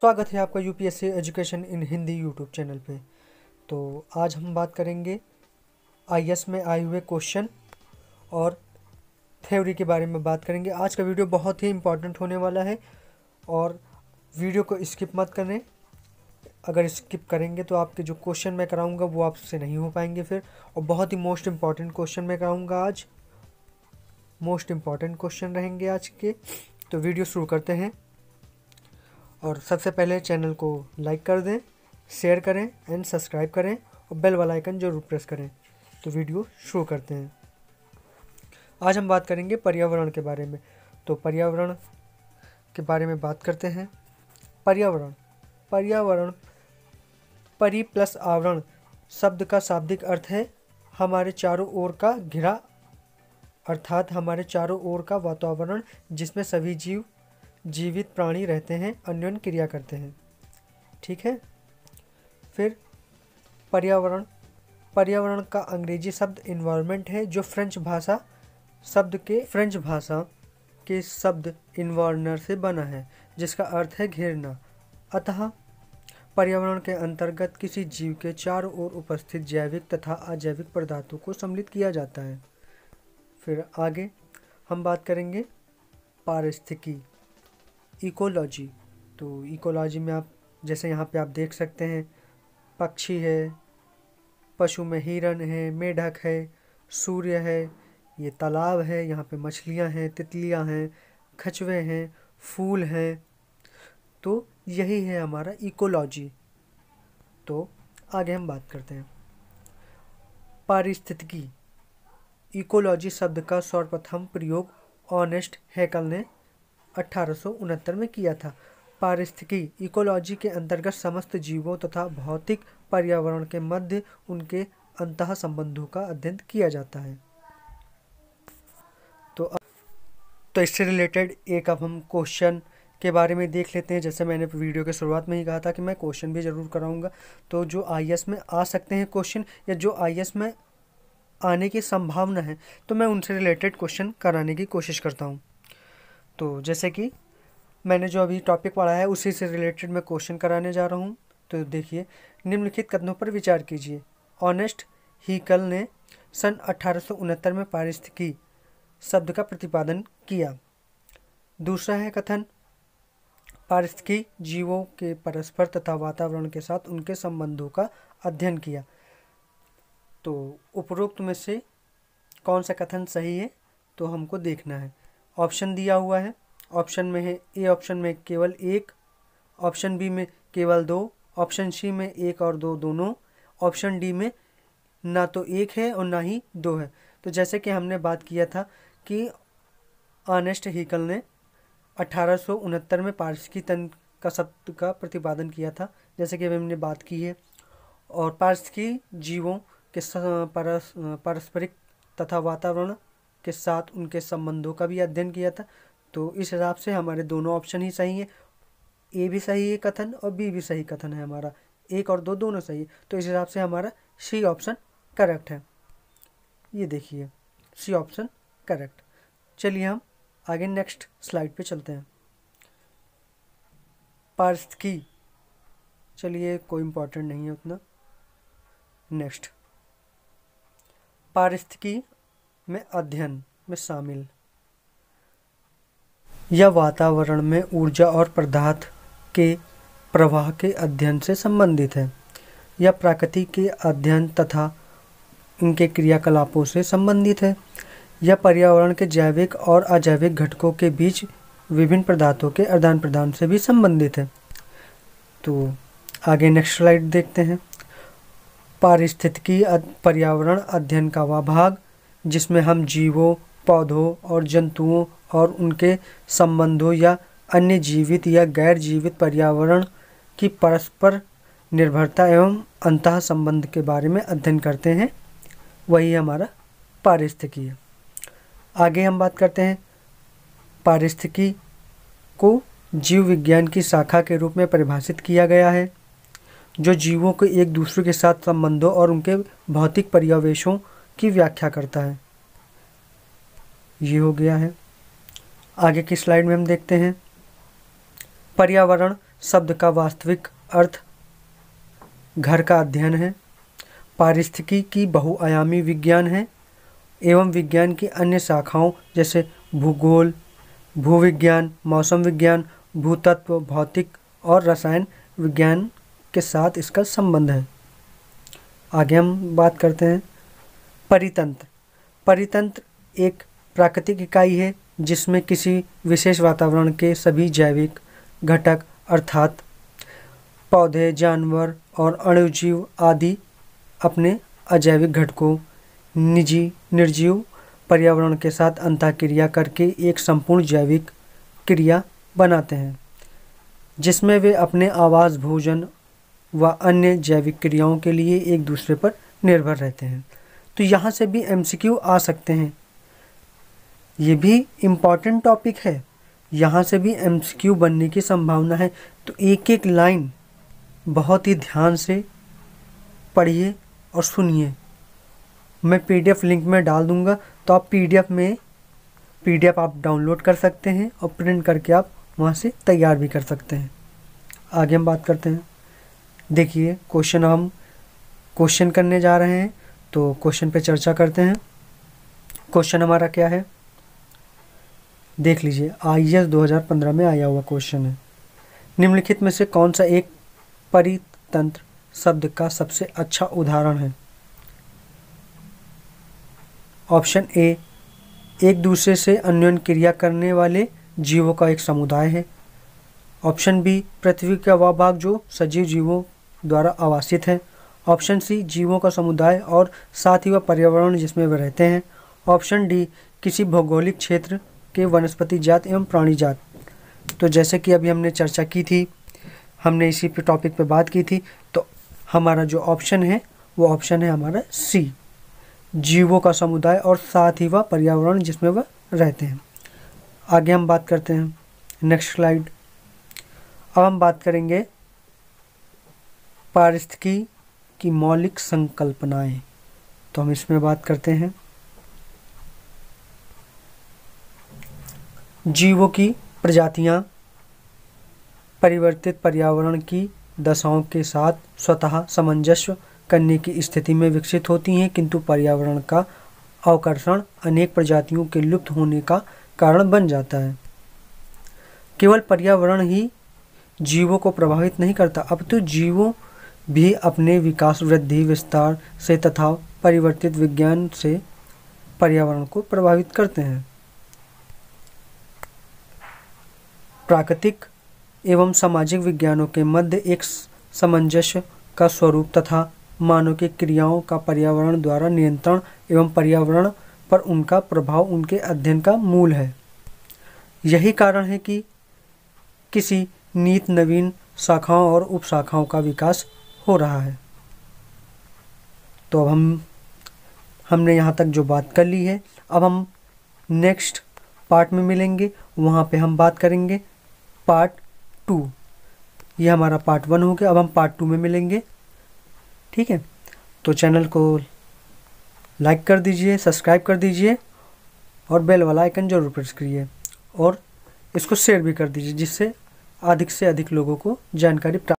स्वागत है आपका UPSC education in Hindi YouTube channel पे तो आज हम बात करेंगे आई में आए हुए क्वेश्चन और थ्योरी के बारे में बात करेंगे आज का वीडियो बहुत ही इम्पोर्टेंट होने वाला है और वीडियो को स्किप मत करें अगर स्किप करेंगे तो आपके जो क्वेश्चन मैं कराऊंगा वो आपसे नहीं हो पाएंगे फिर और बहुत ही मोस्ट इम्पॉर्टेंट क्वेश्चन मैं कराऊंगा आज मोस्ट इम्पॉर्टेंट क्वेश्चन रहेंगे आज के तो वीडियो शुरू करते हैं और सबसे पहले चैनल को लाइक कर दें शेयर करें एंड सब्सक्राइब करें और बेल वाला आइकन जरूर प्रेस करें तो वीडियो शुरू करते हैं आज हम बात करेंगे पर्यावरण के बारे में तो पर्यावरण के बारे में बात करते हैं पर्यावरण पर्यावरण परि प्लस आवरण शब्द का शाब्दिक अर्थ है हमारे चारों ओर का घिरा अर्थात हमारे चारों ओर का वातावरण जिसमें सभी जीव जीवित प्राणी रहते हैं अन्योन क्रिया करते हैं ठीक है फिर पर्यावरण पर्यावरण का अंग्रेजी शब्द इन्वायरमेंट है जो फ्रेंच भाषा शब्द के फ्रेंच भाषा के शब्द इन्वायरनर से बना है जिसका अर्थ है घेरना अतः पर्यावरण के अंतर्गत किसी जीव के चारों ओर उपस्थित जैविक तथा अजैविक पदार्थों को सम्मिलित किया जाता है फिर आगे हम बात करेंगे पारिस्थिकी इकोलॉजी तो इकोलॉजी में आप जैसे यहाँ पे आप देख सकते हैं पक्षी है पशु में हिरण है मेढक है सूर्य है ये तालाब है यहाँ पे मछलियाँ हैं तितलियाँ हैं खचवे हैं फूल हैं तो यही है हमारा इकोलॉजी तो आगे हम बात करते हैं पारिस्थितिकी इकोलॉजी शब्द का सर्वप्रथम प्रयोग ऑनेस्ट हैकल ने अठारह में किया था पारिस्थिकी इकोलॉजी के अंतर्गत समस्त जीवों तथा भौतिक पर्यावरण के मध्य उनके अंत संबंधों का अध्ययन किया जाता है तो तो इससे रिलेटेड एक अब हम क्वेश्चन के बारे में देख लेते हैं जैसे मैंने वीडियो के शुरुआत में ही कहा था कि मैं क्वेश्चन भी ज़रूर कराऊंगा तो जो आई में आ सकते हैं क्वेश्चन या जो आई में आने की संभावना है तो मैं उनसे रिलेटेड क्वेश्चन कराने की कोशिश करता हूँ तो जैसे कि मैंने जो अभी टॉपिक पढ़ा है उसी से रिलेटेड मैं क्वेश्चन कराने जा रहा हूँ तो देखिए निम्नलिखित कथनों पर विचार कीजिए ऑनेस्ट हीकल ने सन अठारह में पारिस्थिकी शब्द का प्रतिपादन किया दूसरा है कथन पारिस्थिकी जीवों के परस्पर तथा वातावरण के साथ उनके संबंधों का अध्ययन किया तो उपरोक्त में से कौन सा कथन सही है तो हमको देखना है ऑप्शन दिया हुआ है ऑप्शन में है ए ऑप्शन में केवल एक ऑप्शन बी में केवल दो ऑप्शन सी में एक और दो दोनों ऑप्शन डी में ना तो एक है और ना ही दो है तो जैसे कि हमने बात किया था कि आनेस्ट हीकल ने अठारह में पारस की तन का सत्य का प्रतिपादन किया था जैसे कि हमने बात की है और पारस की जीवों के परस्परिक पारस्परिक तथा वातावरण के साथ उनके संबंधों का भी अध्ययन किया था तो इस हिसाब से हमारे दोनों ऑप्शन ही सही हैं ए भी सही है कथन और बी भी सही कथन है हमारा एक और दो दोनों सही है तो इस हिसाब से हमारा सी ऑप्शन करेक्ट है ये देखिए सी ऑप्शन करेक्ट चलिए हम आगे नेक्स्ट स्लाइड पे चलते हैं पार्थकी चलिए कोई इम्पोर्टेंट नहीं है उतना नेक्स्ट पारिस्थिकी में अध्ययन में शामिल या वातावरण में ऊर्जा और पदार्थ के प्रवाह के अध्ययन से संबंधित है या प्रकृति के अध्ययन तथा इनके क्रियाकलापों से संबंधित है या पर्यावरण के जैविक और अजैविक घटकों के बीच विभिन्न पदार्थों के आदान प्रदान से भी संबंधित है तो आगे नेक्स्ट स्लाइड देखते हैं पारिस्थितिकी पर्यावरण अध्ययन का वह भाग जिसमें हम जीवों पौधों और जंतुओं और उनके संबंधों या अन्य जीवित या गैर जीवित पर्यावरण की परस्पर निर्भरता एवं अंतः संबंध के बारे में अध्ययन करते हैं वही हमारा पारिस्थिकी है आगे हम बात करते हैं पारिस्थिकी को जीव विज्ञान की शाखा के रूप में परिभाषित किया गया है जो जीवों के एक दूसरे के साथ संबंधों और उनके भौतिक पर्यावेशों की व्याख्या करता है ये हो गया है आगे की स्लाइड में हम देखते हैं पर्यावरण शब्द का वास्तविक अर्थ घर का अध्ययन है पारिस्थितिकी की बहुआयामी विज्ञान है एवं विज्ञान की अन्य शाखाओं जैसे भूगोल भूविज्ञान मौसम विज्ञान भूतत्व भौतिक और रसायन विज्ञान के साथ इसका संबंध है आगे हम बात करते हैं परितंत्र परितंत्र एक प्राकृतिक इकाई है जिसमें किसी विशेष वातावरण के सभी जैविक घटक अर्थात पौधे जानवर और अणुजीव आदि अपने अजैविक घटकों निजी निर्जीव पर्यावरण के साथ अंतःक्रिया करके एक संपूर्ण जैविक क्रिया बनाते हैं जिसमें वे अपने आवास भोजन व अन्य जैविक क्रियाओं के लिए एक दूसरे पर निर्भर रहते हैं तो यहाँ से भी एम आ सकते हैं ये भी इम्पॉर्टेंट टॉपिक है यहाँ से भी एम बनने की संभावना है तो एक एक लाइन बहुत ही ध्यान से पढ़िए और सुनिए मैं पीडीएफ लिंक में डाल दूँगा तो आप पीडीएफ में पीडीएफ आप डाउनलोड कर सकते हैं और प्रिंट करके आप वहाँ से तैयार भी कर सकते हैं आगे हम बात करते हैं देखिए क्वेश्चन हम क्वेश्चन करने जा रहे हैं तो क्वेश्चन पे चर्चा करते हैं क्वेश्चन हमारा क्या है देख लीजिए आई एस दो में आया हुआ क्वेश्चन है निम्नलिखित में से कौन सा एक परितंत्र शब्द का सबसे अच्छा उदाहरण है ऑप्शन ए एक दूसरे से अन्योन क्रिया करने वाले जीवों का एक समुदाय है ऑप्शन बी पृथ्वी का वह भाग जो सजीव जीवों द्वारा आवासित है ऑप्शन सी जीवों का समुदाय और साथ ही वह पर्यावरण जिसमें वे रहते हैं ऑप्शन डी किसी भौगोलिक क्षेत्र के वनस्पति जात एवं प्राणी जात तो जैसे कि अभी हमने चर्चा की थी हमने इसी पे टॉपिक पे बात की थी तो हमारा जो ऑप्शन है वो ऑप्शन है हमारा सी जीवों का समुदाय और साथ ही वह पर्यावरण जिसमें वह रहते हैं आगे हम बात करते हैं नेक्स्ट स्लाइड अब हम बात करेंगे पारिस्थिकी की मौलिक संकल्पनाएं तो हम इसमें बात करते हैं जीवों की प्रजातियां परिवर्तित पर्यावरण की दशाओं के साथ स्वतः सामंजस्य करने की स्थिति में विकसित होती हैं किंतु पर्यावरण का अवकर्षण अनेक प्रजातियों के लुप्त होने का कारण बन जाता है केवल पर्यावरण ही जीवों को प्रभावित नहीं करता अब तो जीवों भी अपने विकास वृद्धि विस्तार से तथा परिवर्तित विज्ञान से पर्यावरण को प्रभावित करते हैं प्राकृतिक एवं सामाजिक विज्ञानों के मध्य एक सामंजस्य का स्वरूप तथा मानव की क्रियाओं का पर्यावरण द्वारा नियंत्रण एवं पर्यावरण पर उनका प्रभाव उनके अध्ययन का मूल है यही कारण है कि किसी नीत नवीन शाखाओं और उपशाखाओं का विकास हो रहा है तो अब हम हमने यहाँ तक जो बात कर ली है अब हम नेक्स्ट पार्ट में मिलेंगे वहाँ पे हम बात करेंगे पार्ट टू ये हमारा पार्ट वन हो गया अब हम पार्ट टू में मिलेंगे ठीक है तो चैनल को लाइक कर दीजिए सब्सक्राइब कर दीजिए और बेल वाला आइकन जरूर प्रेस करिए और इसको शेयर भी कर दीजिए जिससे अधिक से अधिक लोगों को जानकारी प्राप्त